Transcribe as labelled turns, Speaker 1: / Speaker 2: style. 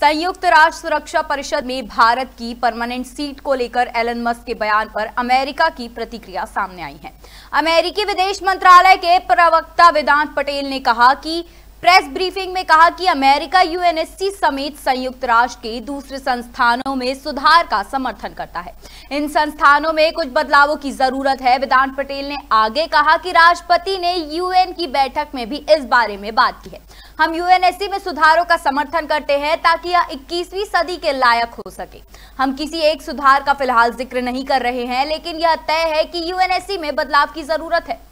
Speaker 1: संयुक्त राष्ट्र सुरक्षा परिषद में भारत की परमानेंट सीट को लेकर एलन मस्क के बयान पर अमेरिका की प्रतिक्रिया सामने आई है अमेरिकी विदेश मंत्रालय के प्रवक्ता वेदांत पटेल ने कहा कि प्रेस ब्रीफिंग में कहा कि अमेरिका यूएनएससी समेत संयुक्त राष्ट्र के दूसरे संस्थानों में सुधार का समर्थन करता है इन संस्थानों में कुछ बदलावों की जरूरत है वेदांत पटेल ने आगे कहा कि राष्ट्रपति ने यूएन की बैठक में भी इस बारे में बात की है हम यूएनएससी में सुधारों का समर्थन करते हैं ताकि यह इक्कीसवीं सदी के लायक हो सके हम किसी एक सुधार का फिलहाल जिक्र नहीं कर रहे हैं लेकिन यह तय है कि यूएनएससी में बदलाव की जरूरत है